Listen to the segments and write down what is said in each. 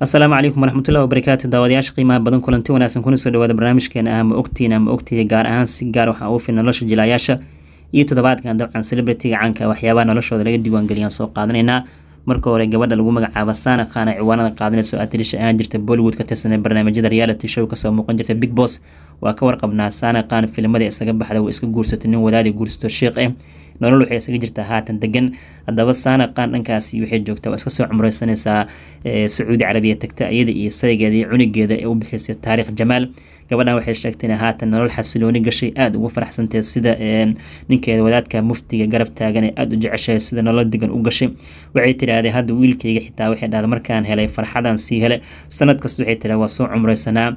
asalaamu calaykum waraxmatullahi wabarakaatu daawadayaasha qiimaha badan kulanti wanaagsan kuna soo dhawaada barnaamijkeena ah ma ogtihiin ama ogtihi gaar ahaan si gaar waxaa ah uu filan nolosha jilaayaasha iyo toddobaadkan dabcan celebrityga caanka ah. waxyaabaha noloshooda laga diiwaangeliyaan soo qaadanaynaa marka hore gabadha lagu magacaabo saana khan ee ciwaanada qaadanayso atrisha aan jirta bollywood ka tirsanay barnaamijyada reality show kasoo muuqan jirta big boss waa ka warqabnaa saana khan filimada isaga baxda wuu iska guursatay nin wadaadi guursato sheekh eh nolol waxay isaga jirtaa haatan degan haddaba saana qaandhankaasi waxay joogtaa waa iska soo cumreysanaysaa sacuudi carabiya tagta iyada iyo saraygeeda iyo cunugeeda ee u bixisay taariikh jamaal gabadhan waxay sheegtay ina haatan nolol xasilooni gashay aada ugu faraxsantay sida ninkeeda wadaadka muftiga garab taagan ee aada u jeceshahay sida nolol degan u gashay waxay tidhaahday hadda wiilkayga xitaa waxay dhahday markaan helay farxadan sii hele sanad kasta waxay tidhahda waa soo cumreysanaa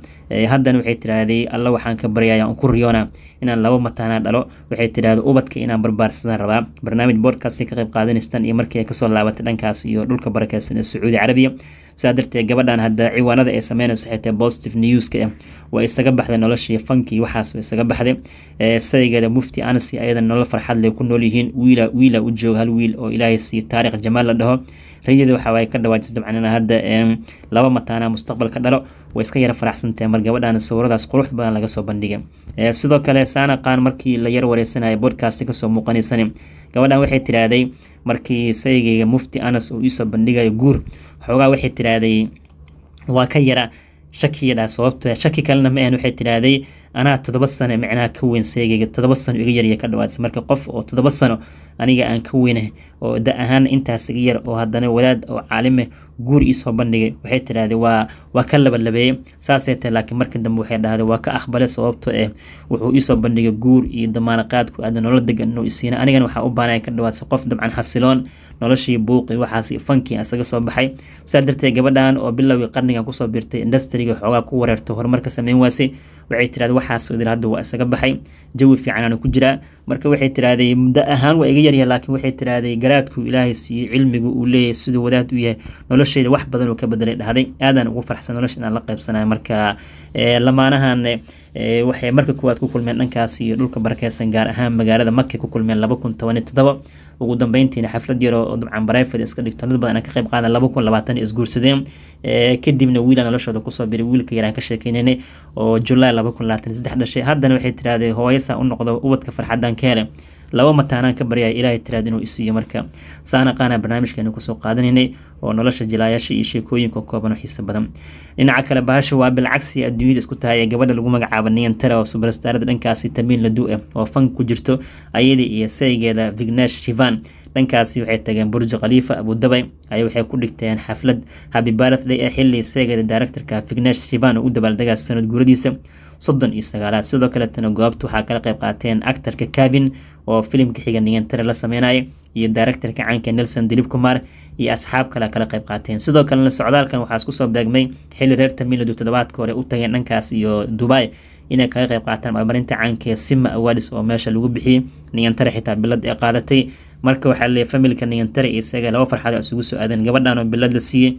haddana waxay tidhaahday alla waxaan ka baryayaa aan ku riyoonaa inaan laba mataanaa dhalo waxay tidhahda ubadka inaan barbaarsan sidaan rabaa barnaamij boodkaasi ka qayb qaadanistan iyo markii ay kasoo laabatay dhankaas iyo dhulka barakeysan ee sacuudi carabiya sidaa darteed gabadhan hadda ciwaanada ay sameynayso xitee positive newska ah waa isaga baxday noloshii fankii waxaas waa isaga baxday saygeeda mufti ansi ayada nolol farxad leh ku nool yihiin wiila wiila u jooga hal wiil oo ilaahay siiyo taariikh jamaal la dhaho rayada waxaa ka dhawaajis dabcanina hadda laba mataana mustaqbalka dhalo way iska yara faraxsantahay mar gabadhaana sawiradaas qurux badan laga soo bandhigay sidoo kale saana qaan markii la yar wareysanaya bodkast kasoo muuqanaysan gabadhan waxay tiraahday markii saygayga mufti anas uu iisoo bandhigayo guur xoogaa waxay tiraahday waa ka yara shakiyadhaa sababto ah shaki kalena ma ahan waxay tiraahday anaa todoba sano micnaha ka weyn saygayga todoba sano iga yarya ka dhawaadsa marka qof oo todoba sano aniga aan ka weyne oo da ahaan intaas iga yar oo haddana wadaad oo caalime guur ii soo bandhigay waxay tidhahdeen waa waa ka labalabeeyey saasay laakiin marka dambe waxay dhahday waa ka aqbalay sababto eh wuxuu iisoo bandhigay guur iyo damaanaqaad aada nolol degan inuu isiina anigana waxaa u baanaya ka dhawaadsa qof dabcan xasiloon noloshii buuqii waxaas fankii isaga soo baxay saa darteed gabadhan oo bilowgii qarnigan kusoo birtay industriga xoogaa ku wareertay horumarka sameyn waase waxay tidhahday waxaas idil hadda waa isaga baxay jawi fiican aanu ku jiraa marka waxay tiraahday muddo ahaan waa iga yaryahay laakiin waxay tiraahday garaadku ilaahay siiyey cilmigu uu leeyahay siduu wadaad u yahay noloshayda wax badan oo ka bedelay dhahday aadaan ugu farxsan nolosha inaan la qaybsanay marka eh, lamaanahan eh, waxay marka koowaad ku kulmeen dhankaas iyo dhulka barakeysan gaar ahaan magaalada makay ku kulmeen laba kun toban iyo ugu dambeyntiina xaflad yaro oo dabcan brivate iska dhigto dad badan ka qayb qaadan laba kun labaatan isguursadeen kadibna wiila noloshooda kusoo biray wiilka yaraan ka sheekeynanay oo julaay laba kun labaatan saddex dhashay haddana waxay tirahdeen hooyasaa u noqdo ubadka farxadan ka laba mataanaan ka baryaya ilaahay tiraad inuu isiiyo marka saan aqaana barnaamijkeeni kusoo qaadanaynay oo nolosha jilaayasha iyo sheekooyinka kooban oo xiiso badan dhinaca kale bahasha waa bilcagsi adduunyada isku tahay ee gabadha lagu magacaabo niyantara oo subarstaarada dhankaasi tamiin ladu ah eh oo fan ku jirto ayadii iyo saygeeda vignash shivan dhankaasi waxay tageen burji khaliifa abudabay ayay waxay ku dhigteen xaflad habi barathday ee xilli saygeeda directorka vignash shivan oo u dabaaldega sanad guuradiisa soddon iyo sagaalaad sidoo kaletana goobta waxaa kala qayb qaateen actarka cavin oo filimka xiga dhigantare la sameynaya iyo directarka caanka nelson dilib kumar iyo asxaab kale kala qayb qaateen sidoo kalena socdaalkan waxaa iskusoo beegmay xili reer tamiiladu toddobaadka hore u tageen dhankaas iyo dubai inay kaga qayb qaataan abaabarinta caanka ee sima awadis oo meesha lagu bixiyey dhigantare xitaa bilad ay qaadatay marka waxaa leeyay familka dhigantare isaga laba farxaad isugu soo aadeen gabadhan bilad la siiyey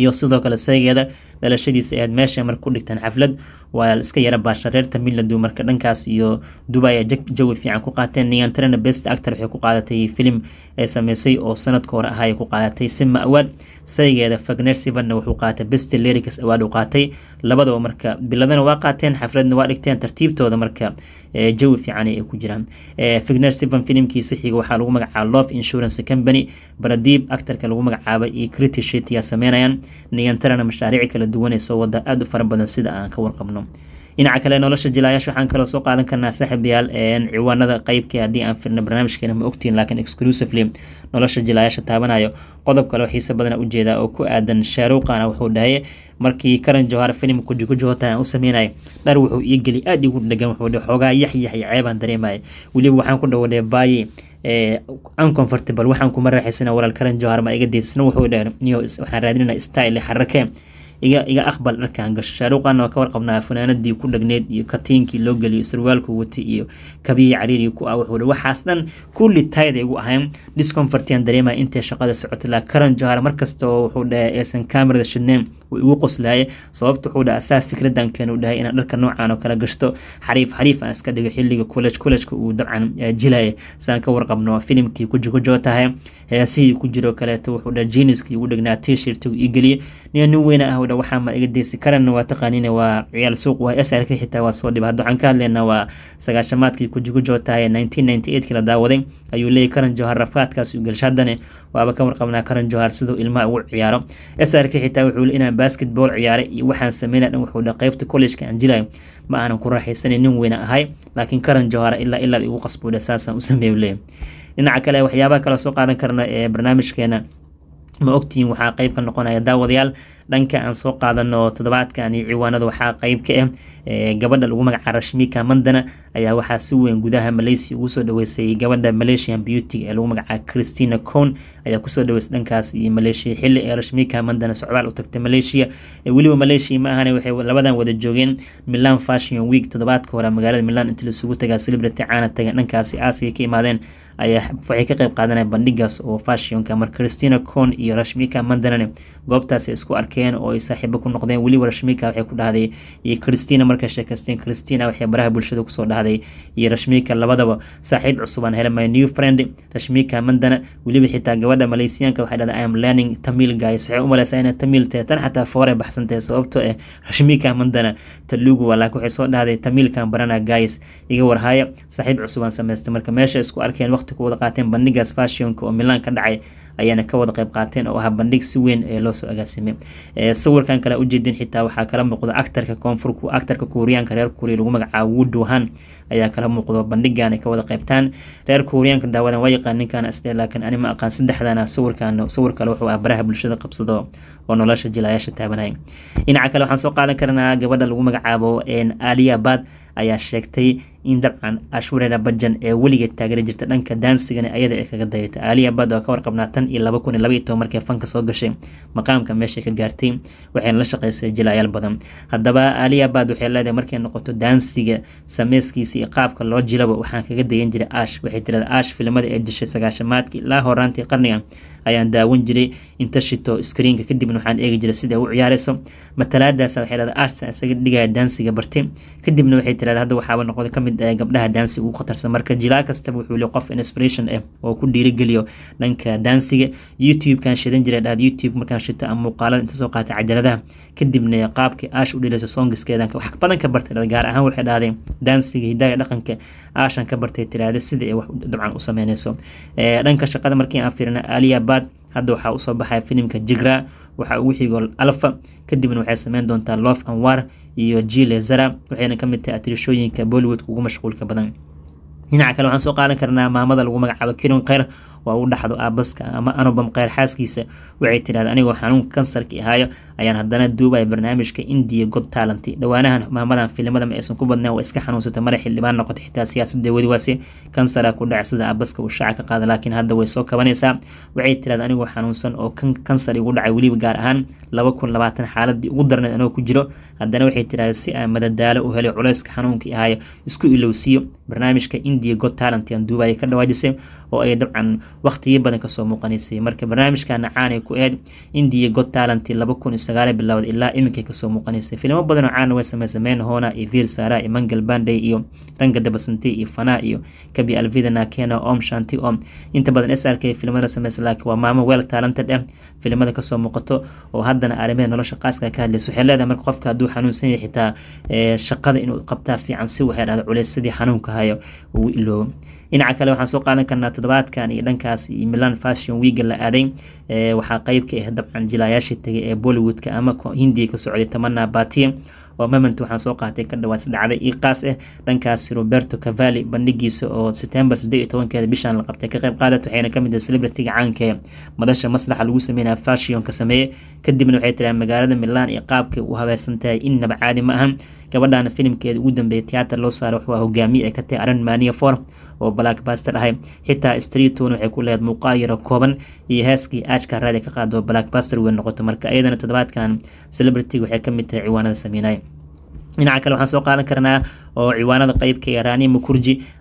iyo sidoo kale saygeeda dhalashadiisa aad meesha marka dhigtaan xaflad waa iska yarabaa shareerta midlandu marka dhankaas iyo dubai ay jawi fiican ku qaateen niyantarena best actor waxay ku qaadatay filim ay sameysay oo sanadka hore ahaa ay ku qaadatay sima awaad saygeeda fagner sivanna wuxuu qaatay best lericus awaad uu qaatay labadaba marka biladana waa qaateen xafladna waa dhigteen tartiibtooda marka jawi fiican ay ku jiraan fagner sivan filimkiisa xiga waxaa lagu magacaaba love insurance company baradiib actarka lagu magacaabay iyo critishit sameynayaan niyantarena mashaariic kala duwan ee soo wada aada u fara badan sida aan ka warqabno karo dhinaca kale nolosha jilayaasha waxaan kaloo soo qaadan karnaa saaxiibayaal ciwaanada qaybkii haddii aan firna barnaamijkeena ma ogtiin laakiin exclusively nolosha jilayaasha taabanayo qodob kale oo xiise badana ujeedaa oo ku aadan shaarowqana wuxuu dhahay markii karan johaar filim kujikujuhota aan u sameynaya dhar wuxuu ii geli aada igu dhegan wuxuu dhahay xoogaa yaxyaxy ceebaan dareemaya weliba waxaan ku dhawadhay baaye uncomfortable waxaan kuma raaxaysana walaal karan johaar ma iga diidsna wuxuu dhahay waxaan raadinana style xarakeen iga iga aqbal dharkan gasho shaaruuqaana waa ka warqabnaa funaanadii ku dhagneyd iyo katiinkii loo geliyo sarwaalku wata iyo kabiyi cariiri ku ah wuxuu waxaas dhan kulli tayda igu ahayn discomfortian dareemaya intay shaqada socotay laa karan johar markasta oo wuxuu dhahay aysan kamerada shidneen wuu igu qoslaaye sababta wuxuu dhaha saa fikradan kanu dhahay inaan dharka noocan oo kala gashto xariif xariif aan iska dhigo xilliga college collegeka uu dabcan eh, jilaya saan ka warqabno filimkii kujikujoo tahay heesihii eh, ku jiroo kaleeto wuxuu dhaha jiniskii igu dhignaa t ii geliye nin nin weyna ah dha waxaa ma iga deysi karan waa taqaaniine eh, waa ciyaal suuq waa esarka xitaa waa soo dhib hadda waxaan ka hadleyna waa sagaashamaadkii kujikujoo tahay nineteen ninety eight la daawaday ayuu leeyay karan jowhar rafaadkaas u gelsha waaba ka warqabnaa karan jowhar siduu ilmaha ugu ciyaaro esarka xitaa wuxuu le inaan basketball ciyaaray iyo waxaan sameynaa dhan wuxuudha qaybta collegeka aan jilayo ma aanan ku raaxaysanay nin weyna ahay laakiin karan jawhara ilaa ilaaba igu qasbuudha saasaan u sameeyu leeyahy dhinaca kale waxyaabaha kale soo qaadan karna ee barnaamijkeena ma ogtihiin waxaa qeyb ka noqonaya daawadayaal dhanka aan soo qaadano toddobaadkani ciwaanada waxaa qeyb ka ah gabadha lagu magaca rashmika mandana ayaa waxaa si weyn gudaha malaysia ugu soo dhaweysay gabadha malaysian beauty ee lagu magaca christina con ayaa kusoo dhaweysay dhankaas iyo malaysia xili ee rashmika mandana socdaal u tagtay malaysia weliba malaysia ma ahane waxay labadan wada joogeen milan fashion week toddobaadka hore magaalada milan inta laisugu tagaa celebrity caana tagan dhankaasi aasiya ka imaadeen ayaa waxay ka qayb qaadanaya bandhigaas oo fashionka mar christina con iyo rashmika mandanane goobtaasi isku arkeen oo ay saaxiibo ku noqdeen weliba rashmika waxay ku dhahday iyo christina markay sheekaysteen christina waxay baraha bulshada kusoo dhahday iyo rashmika labadaba saaxiib cusub aan helmay new friend rashmika mandana weliba xitaa gabadha maleysiyaanka waxay dhahday am learning tamil guys waxay u maleysaa inay tamil tahay tan xataa foore baxsantahay sababtoo ah rashmika mandana talugu walaak waxay soo dhahday tamilkaan barana guys iga warhaya saaxiib cusub aan samaystay marka meesha isku arkeen waqti ku wada qaateen bandhigaas fashionka oo milaan ka dhacay ayaana ka wada qayb qaateen oo ah bandhig si weyn ee loosoo agaasimay sawirkan kale ujeedin xitaa waxaa kala muuqda actarka koonfur actarka kuuriyaanka reer kuuriya lagu magacaabo wudohan ayaa kala muuqda bandhigan ay ka wada qaybtaan reer kuuriyaanka daawadan waa yaqaan ninkan isle laakiin ani ma aqaan saddexdana sawirkan sawir kale wuxuu ah baraha bulshada qabsado oo nolosha jilayaasha taabanaya dhinaca kale waxaan soo qaadan karnaa gabadha lagu magacaabo aliya ayaa sheegtay in dabcan ashwareera bajan ee weligeed taageeri jirta dhanka daansigana ayada ee kaga dayata aaliya bad oo ka warqabnaa tan iyo laba kun iyo laba iyo toban markay fanka soo gashay maqaamka meeshay ka gaartay waxayna la shaqaysay jilaayaal badan haddaba aaliya bad waxay leedahay markay noqoto daansiga sameyskiisa iyo qaabka loo jilaba waxaan kaga dayan jiray ash waxay tirada ash filimada ee dishay sagaashamaadka ilaa horaantii qarniga ayaan daawan jiray intashito screenka kadibna waxaan eegi jiray sida u ciyaarayso matalaadaas waxay leedahay artsan isaga dhigaya dansiga bartay kadibna waxay tirahda hadda waxaaba noqday kamid ah eh, gabdhaha dansiga ugu khatarsan marka jilaa kastaba wuxuu le qof inspiration ah oo ku dhiirigeliyo dhanka dansiga youtube shidan jiray dhaad youtube markaan shito ama muuqaalada inta soo qaatay cajaladaha kadibna qaabkii aash u dhilayso songiskeedan wax badan ka bartay dhada gaar ahaan waxay dhahdeen dansiga hidaya dhaqanka aashan ka bartay tirahda sida ay wax dabcan u sameynayso eh, dhanka shaqada markii aan fiirina aliya hadda waxaa usoo baxaya filimka jigra waxaa ugu xigo alfa kadibna waxay sameyn doontaa lof anwar iyo jile zara waxayna ka mid tahay atirishooyinka bollywoodka ugu mashquulka badan dhinaca kale waxaan soo qaadan karnaa maamada lagu magacaabo kiron kheyr waa u dhaxdo aabaska ama anubam keyr waxay tidhahda anigoo xanuunka kansarki ahaayo ayaan haddana duubaya barnaamijka indiya god taalanti dhawaanahan maamadan filmadama aysan ku badneen waa iska xanuunsata mara xildhibaan noqota xitaa siyaasadda wadiwaase kansara ah ku dhaca sida aabaska uu shaaca ka qaada laakiin hadda way soo kabanaysaa waxay tidhahda anigoo xanuunsan oo kansar igu dhacay weliba gaar ahaan laba kun labaatan xaaladii ugu darneed anoo ku jiro haddana waxay tidhahda si aan madadaalo u helay culayska xanuunkii ahaayo isku ilowsiiyo barnaamijka indiya god taalanti aan duubaya ka dhawaajisay oo ay dabcan wakhtiyo badan kasoo muuqanaysay marka barnaamijkana caanay ku eed indiya god talanti laba kun iyo sagaala ilaa iminkay kasoo muuqanaysay filimo badanoo caana way samaysameen hoona iyo viir saara iyo mangal banday iyo ranga dabasante iyo fanaa iyo kabi alvida nakena om shanti om inta badan s r k filimada samaysa laakiin waa maamo weel taalanta dheh filimada kasoo muuqato oo haddana arrimaha nolosha qaaska ka hadlaysa waxay leedahay marka qofka hadduu xanuunsan yahay xitaa eh, shaqada inuu qabtaa fiican si waxay dhahda culeys sidii xanuunka hayo uu iloobo dhinaca kale waxaan soo qaadan karnaa toddobaadkan iyo dhankaas iyo milan fashion weega la aaday waxaa qeyb ka ah dabcan jilaayaashii tegay ee bollywoodka ama hindiga ka socday tamana batiya oo moment waxaan soo qaatay ka dhawaad dhacday iqaas ah eh, dhankaas roberto cavalli bandhigiisa oo september keeda bishan la qabtay ka qayb qaadat waxayna kamid ahay celebrityga caanka ee madasha maslaxa lagu sameynaya fashionka sameeye kadibna waxay tiraan magaalada milan iyo qaabkay u habeersan tahay innaba caadi ma ahan gabadhaana filimkeeda ugu dambeeyay tiyaatar loo saaro waxaa hogaamiye ay ka tahay aran mania for oo blackbaster ahay xitaa streeton waxay ku leedahay muuqaal yaro kooban iyo heeskii aajka raadi ka qaado blackbaster weyn noqoto marka iyadana toddobaadkan celebrityga waxay kamid tahay ciwaanada sameynaya dhinaca kale waxaan soo qaadan karnaa oo ciwaanada qeybka ee raani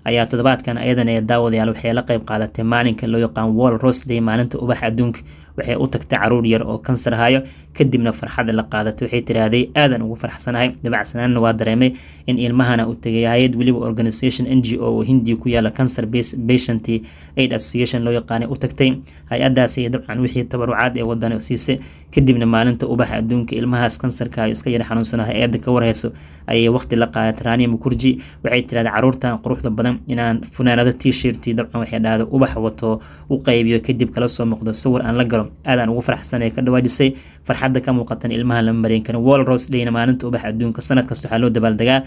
ayaa toddobaadkan ayadan daawadayaal waxay la qeyb qaadatay maalinka loo yaqaan wall rosday maalinta ubax adduunka waxay u tagtay caruur yar oo kansar hayo kadibna farxad la qaadatay waxay tiraahday aadan ugu farxsanahay dabacsanaanna waa dareemay in ilmahana uu tegay hay-ad weliba organisation n g o oo hindiya ku yaala cancer patient aid association loo yaqaanay u tagtay hay-adaasi dabcan wixii tabarucaad ee wadana siisay kadibna maalinta ubaxa adduunka ilmahaas kansarka hayo iska yar xanuunsanahay hay ka warheyso ayay waqti la qaadatay raaniim kurji waxay tirahda caruurtan quruxda badan inaan funaanado t-shirti dabcan waxay dhahda ubax wato u qaybiyo kadib kala soo muuqdo sawir aan la galo aadaan ugu farxsanee ka dhawaajisay farxadda ka muuqatan ilmaha lama mareen kan walros dayna maalinta ubaxa adduunka sanad kasta waxaa loo dabaaldegaa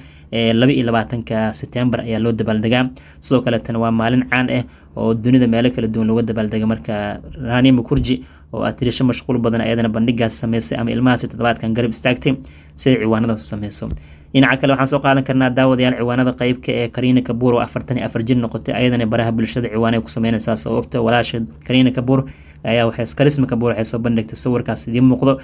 laba iyo labaatanka setembar ayaa loo dabaaldegaa sidoo kaleetana waa maalin caan ah oo dunida meelo kala duwan looga dabaaldega marka rani mukurji oo atriisho mashquul badan ayadana bandhigaas samaysay ama ilmahaasi toddobaadkan garab istaagtay siday ciwaanada sameyso dhinaca kale waxaan soo qaadan karnaa daawadayaal ciwaanada qeybka ee kariina kabuur oo afartan iyo afar jir noqotay ayadana baraha bulshada ciwaanay ku sameynaysaa sababta walaasha kariina kabuur ayaa waxay karismika buuxay soo bandhigtay sawirkaas idii muuqdo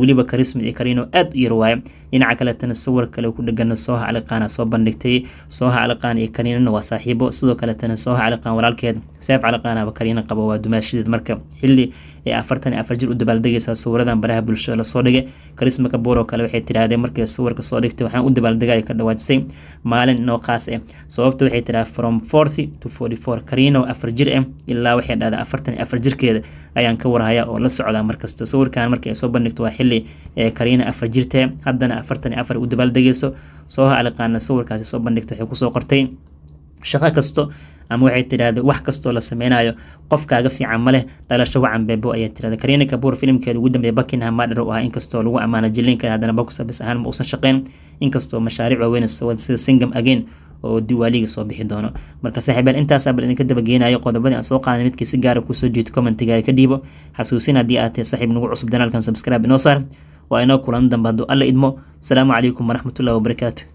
weliba karismid iyo kariino aad u yar waayo dhinaca kaletana sawir kale ku dhegana sooha caliqaana soo bandhigtay sooha caliqaan iyo kariinana waa saaxiibo sidoo kaletana sooha caliqaan walaalkeed seef caliqaanaba kariina qabo waa dumaashadeed marka xili ee afartan afar jir u dabaaldegaysa sawiradan baraha bulshada lasoo dhigay karismika buuro kale waxay tidhaahdeen markay sawirka soo dhigtay waxaan u dabaaldegaya ka dhawaajisay maalin noo khaas ah eh. sababta waxay tidhaha from forty to forty four kariino afar jir ah eh, ilaa waxay dhahdaa afartan afar jirkeeda ayaan ka warhaya oo la socda markasta sawirkan markii ay soo bandhigto waa xili eh, kariina afar jirtee haddana afartan afar u dabaaldegayso sooha aliqaana sawirkaasi soo bandhigta waxay kusoo qortay shaqo kasto ama waxay tidhaahda wax kastoo la sameynayo qofkaaga fiican maleh leh dhalasho wacan beebo ayaa tirahda kariina kabuur filimkeeda ugu dambeeya buckingham madhar u ahaa inkastoo lagu ammaana jiliinka haddana boxabis ahaan ma uusan shaqeyn inkastoo mashaariic waaweyn sida singam again oo diwaaliga soo bixi doono marka saaxiibaal intaasa bal idinka daba dabageenayo qodobadii aan soo qaaday midkii si gaara ah kusoo jeedo commentigaga ka dhiibo xasuusin haddii aad tahay saaxiib nagu cusub danaalkan subscribe inoo saar waa inoo kulan dambe hadduu alla idmo asalaamu calaykum waraxmatullahi wabarakaatu